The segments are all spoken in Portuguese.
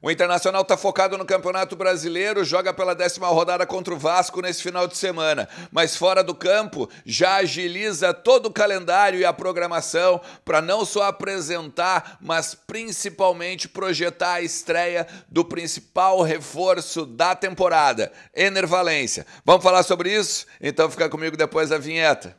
O Internacional está focado no Campeonato Brasileiro, joga pela décima rodada contra o Vasco nesse final de semana. Mas fora do campo, já agiliza todo o calendário e a programação para não só apresentar, mas principalmente projetar a estreia do principal reforço da temporada, Enervalência. Vamos falar sobre isso? Então fica comigo depois da vinheta.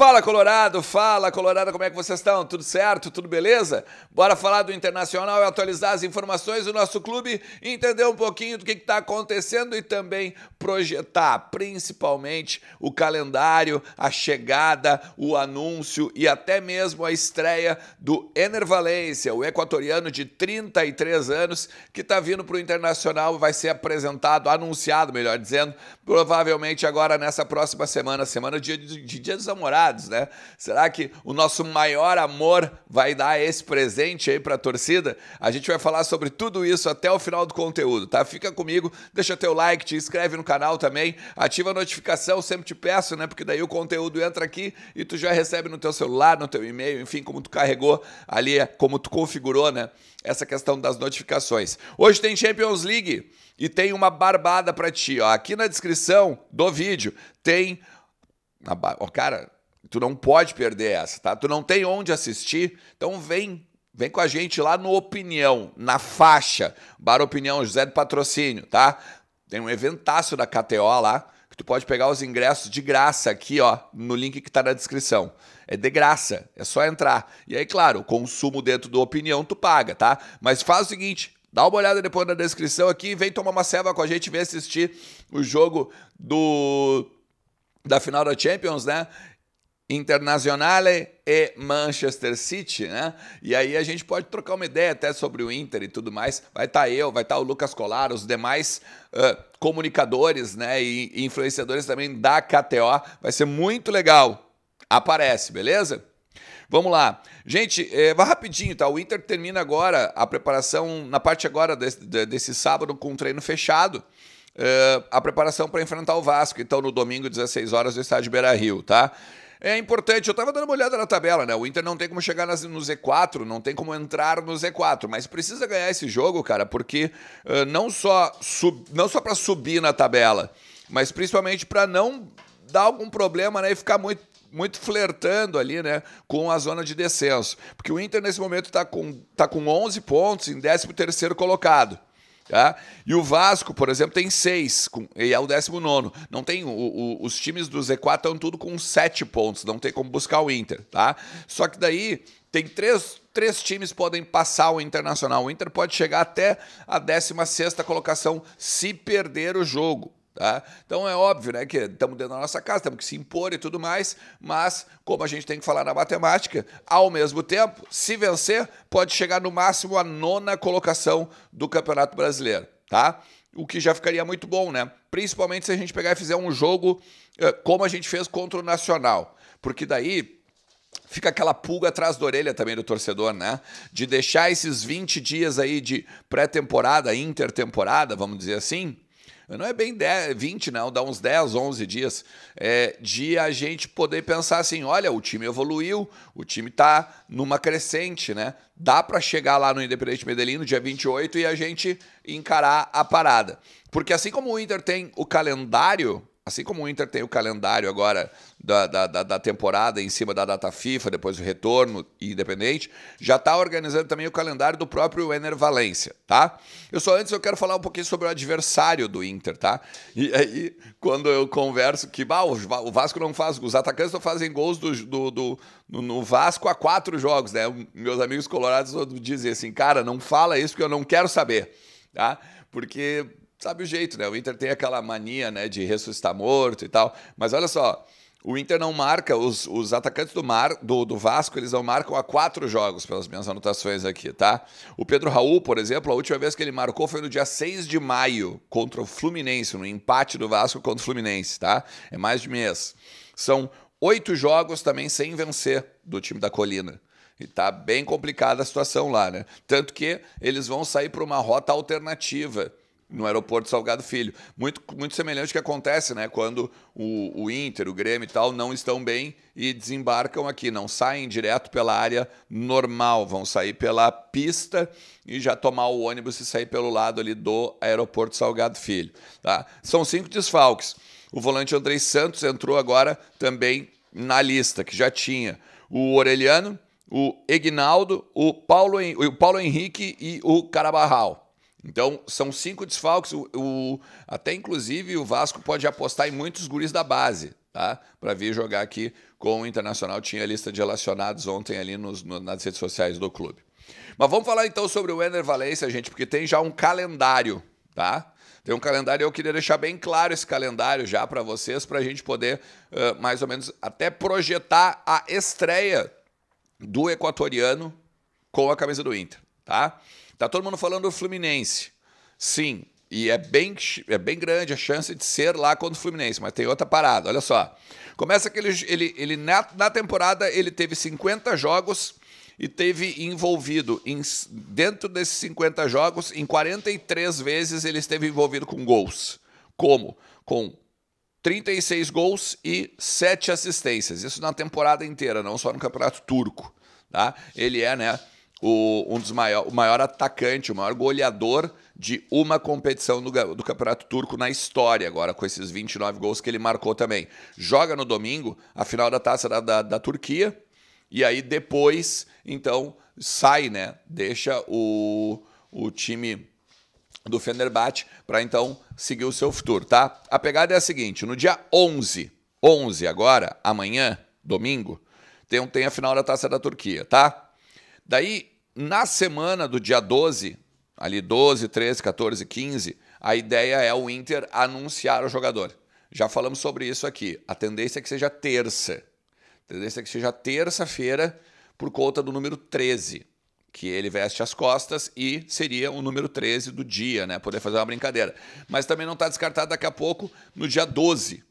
Fala Colorado, fala Colorado, como é que vocês estão? Tudo certo? Tudo beleza? Bora falar do Internacional e atualizar as informações do nosso clube, entender um pouquinho do que está acontecendo e também projetar, principalmente o calendário, a chegada, o anúncio e até mesmo a estreia do Ener Valencia, o equatoriano de 33 anos que está vindo para o Internacional, vai ser apresentado, anunciado, melhor dizendo, provavelmente agora nessa próxima semana, semana de, de, de Dia dos amorados né? Será que o nosso maior amor vai dar esse presente aí para a torcida? A gente vai falar sobre tudo isso até o final do conteúdo, tá? Fica comigo, deixa teu like, te inscreve no canal também, ativa a notificação, sempre te peço, né? Porque daí o conteúdo entra aqui e tu já recebe no teu celular, no teu e-mail, enfim, como tu carregou ali, é, como tu configurou, né? Essa questão das notificações. Hoje tem Champions League e tem uma barbada para ti, ó. Aqui na descrição do vídeo tem. Ó, cara, Tu não pode perder essa, tá? Tu não tem onde assistir, então vem, vem com a gente lá no Opinião, na faixa, Bar Opinião José do Patrocínio, tá? Tem um eventaço da KTO lá, que tu pode pegar os ingressos de graça aqui, ó, no link que tá na descrição. É de graça, é só entrar. E aí, claro, o consumo dentro do Opinião tu paga, tá? Mas faz o seguinte, Dá uma olhada depois na descrição aqui, e vem tomar uma ceva com a gente, vem assistir o jogo do da final da Champions, né? Internazionale e Manchester City, né? E aí a gente pode trocar uma ideia até sobre o Inter e tudo mais. Vai estar tá eu, vai estar tá o Lucas Colar, os demais uh, comunicadores, né? E, influenciadores também da KTO. Vai ser muito legal. Aparece, beleza? Vamos lá. Gente, é, vai rapidinho, tá? O Inter termina agora a preparação, na parte agora desse, desse sábado, com o treino fechado. Uh, a preparação para enfrentar o Vasco, então no domingo, 16 horas, no estádio Beira Rio, tá? É importante, eu estava dando uma olhada na tabela, né? O Inter não tem como chegar nas, no Z4, não tem como entrar no Z4, mas precisa ganhar esse jogo, cara, porque uh, não só, sub, não só para subir na tabela, mas principalmente para não dar algum problema né, e ficar muito muito flertando ali, né, com a zona de descenso. Porque o Inter, nesse momento, está com, tá com 11 pontos em 13º colocado. Tá? E o Vasco, por exemplo, tem seis com, e é o 19. Não tem o, o, os times do Z4 estão tudo com sete pontos, não tem como buscar o Inter, tá? Só que daí tem três, três times podem passar o Internacional. O Inter pode chegar até a 16 sexta colocação se perder o jogo. Tá? Então é óbvio né, que estamos dentro da nossa casa, temos que se impor e tudo mais, mas como a gente tem que falar na matemática, ao mesmo tempo, se vencer, pode chegar no máximo à nona colocação do Campeonato Brasileiro. Tá? O que já ficaria muito bom, né? Principalmente se a gente pegar e fizer um jogo eh, como a gente fez contra o Nacional. Porque daí fica aquela pulga atrás da orelha também do torcedor, né? De deixar esses 20 dias aí de pré-temporada, intertemporada, vamos dizer assim, não é bem 10, 20, não, dá uns 10, 11 dias, é, de a gente poder pensar assim: olha, o time evoluiu, o time está numa crescente, né? Dá para chegar lá no Independente Medellín no dia 28 e a gente encarar a parada. Porque assim como o Inter tem o calendário Assim como o Inter tem o calendário agora da, da, da, temporada em cima da data FIFA, depois o retorno independente, já está organizando também o calendário do próprio Ener Valência, tá? Eu só antes eu quero falar um pouquinho sobre o adversário do Inter, tá? E aí, quando eu converso que bah, o Vasco não faz, os atacantes não fazem gols do, do, do no Vasco há quatro jogos, né? Meus amigos colorados dizem assim, cara, não fala isso que eu não quero saber tá? Porque sabe o jeito, né? O Inter tem aquela mania, né, de ressuscitar morto e tal. Mas olha só, o Inter não marca, os, os atacantes do, Mar, do, do, Vasco, eles não marcam há quatro jogos, pelas minhas anotações aqui, tá? O Pedro Raul, por exemplo, a última vez que ele marcou foi no dia 6 de maio contra o Fluminense, no empate do Vasco contra o Fluminense, tá? É mais de mês. São oito jogos também sem vencer do time da Colina. E tá bem complicada a situação lá, né? Tanto que eles vão sair para uma rota alternativa no aeroporto Salgado Filho. Muito, muito semelhante ao que acontece, né? Quando o, o Inter, o Grêmio e tal não estão bem e desembarcam aqui, não saem direto pela área normal, vão sair pela pista e já tomar o ônibus e sair pelo lado ali do aeroporto Salgado Filho. Tá? São cinco desfalques. O volante Andrei Santos entrou agora também na lista, que já tinha o Orelhano, o Egnaldo, o Paulo, o Paulo Henrique e o Carabarral. Então, são cinco desfalques. O, o, até inclusive o Vasco pode apostar em muitos guris da base, tá? Para vir jogar aqui com o Internacional. Tinha a lista de relacionados ontem ali nos, no, nas redes sociais do clube. Mas vamos falar então sobre o Ender Valência, gente, porque tem já um calendário, tá? Tem um calendário, eu queria deixar bem claro esse calendário já para vocês, para a gente poder uh, mais ou menos até projetar a estreia do equatoriano com a camisa do Inter, tá? Tá todo mundo falando do Fluminense. Sim, e é bem, é bem grande a chance de ser lá contra o Fluminense, mas tem outra parada, olha só. Começa que ele, ele, ele na, na temporada ele teve 50 jogos e teve envolvido em, dentro desses 50 jogos, em 43 vezes ele esteve envolvido com gols. Como? Com 36 gols e 7 assistências. Isso na temporada inteira, não só no Campeonato Turco. Tá? Ele é né, o, um dos maior, o maior atacante, o maior goleador de uma competição do, do Campeonato Turco na história, agora com esses 29 gols que ele marcou também. Joga no domingo a final da taça da, da, da Turquia. E aí depois, então, sai, né? Deixa o, o time do Fenerbahçe para então seguir o seu futuro, tá? A pegada é a seguinte, no dia 11, 11 agora, amanhã, domingo, tem, tem a final da Taça da Turquia, tá? Daí, na semana do dia 12, ali 12, 13, 14, 15, a ideia é o Inter anunciar o jogador. Já falamos sobre isso aqui. A tendência é que seja terça. A tendência é que seja terça-feira por conta do número 13 que ele veste as costas e seria o número 13 do dia, né? Poder fazer uma brincadeira. Mas também não está descartado daqui a pouco, no dia 12,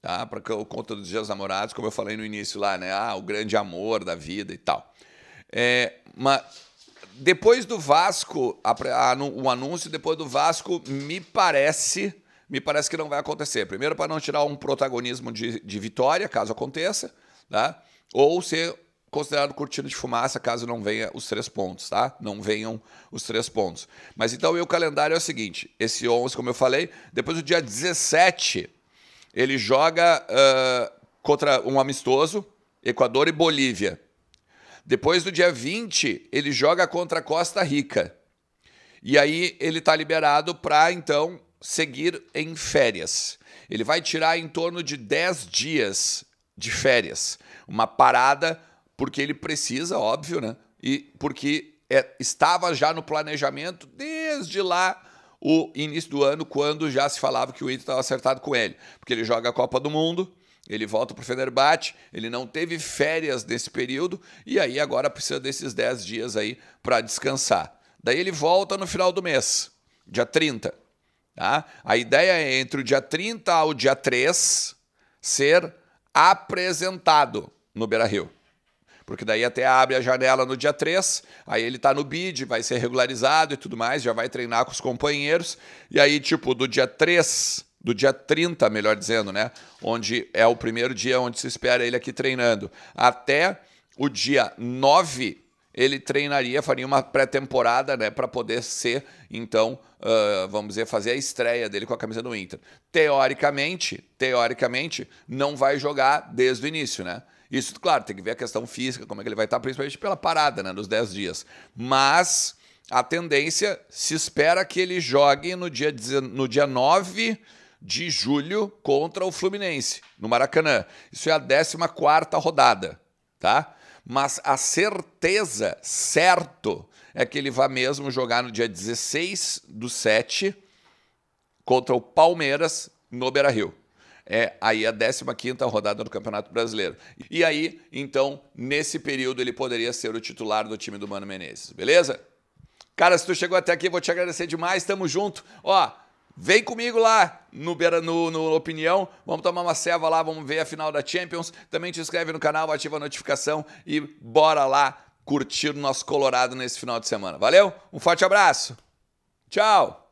tá? Para o conta dos dias namorados, como eu falei no início lá, né? Ah, o grande amor da vida e tal. É, mas depois do Vasco, a, a, o anúncio depois do Vasco, me parece, me parece que não vai acontecer. Primeiro, para não tirar um protagonismo de, de vitória, caso aconteça, tá? Ou ser considerado cortina de fumaça caso não venha os três pontos, tá? Não venham os três pontos. Mas então o calendário é o seguinte, esse 11, como eu falei, depois do dia 17, ele joga uh, contra um amistoso, Equador e Bolívia. Depois do dia 20, ele joga contra Costa Rica. E aí ele está liberado para então seguir em férias. Ele vai tirar em torno de 10 dias de férias, uma parada porque ele precisa, óbvio, né? E porque é, estava já no planejamento desde lá o início do ano, quando já se falava que o Inter estava acertado com ele. Porque ele joga a Copa do Mundo, ele volta para o Fenerbahçe, ele não teve férias nesse período, e aí agora precisa desses 10 dias aí para descansar. Daí ele volta no final do mês, dia 30. Tá? A ideia é entre o dia 30 ao dia 3 ser apresentado no Beira-Rio porque daí até abre a janela no dia 3, aí ele tá no bid, vai ser regularizado e tudo mais, já vai treinar com os companheiros, e aí, tipo, do dia 3 do dia 30, melhor dizendo, né? Onde é o primeiro dia onde se espera ele aqui treinando. Até o dia 9, ele treinaria, faria uma pré-temporada, né? Para poder ser, então, uh, vamos dizer, fazer a estreia dele com a camisa do Inter. Teoricamente, teoricamente, não vai jogar desde o início, né? Isso, claro, tem que ver a questão física, como é que ele vai estar, principalmente pela parada, né, nos 10 dias. Mas a tendência se espera que ele jogue no dia, no dia 9 de julho contra o Fluminense, no Maracanã. Isso é a 14 rodada, tá? Mas a certeza, certo, é que ele vai mesmo jogar no dia 16 do 7 contra o Palmeiras no Beira-Rio é aí a 15ª rodada do Campeonato Brasileiro. E aí, então, nesse período ele poderia ser o titular do time do Mano Menezes, beleza? Cara, se tu chegou até aqui, vou te agradecer demais, tamo junto. Ó, Vem comigo lá no, no, no Opinião. Vamos tomar uma ceva lá, vamos ver a final da Champions. Também te inscreve no canal, ativa a notificação e bora lá curtir o nosso Colorado nesse final de semana. Valeu? Um forte abraço. Tchau.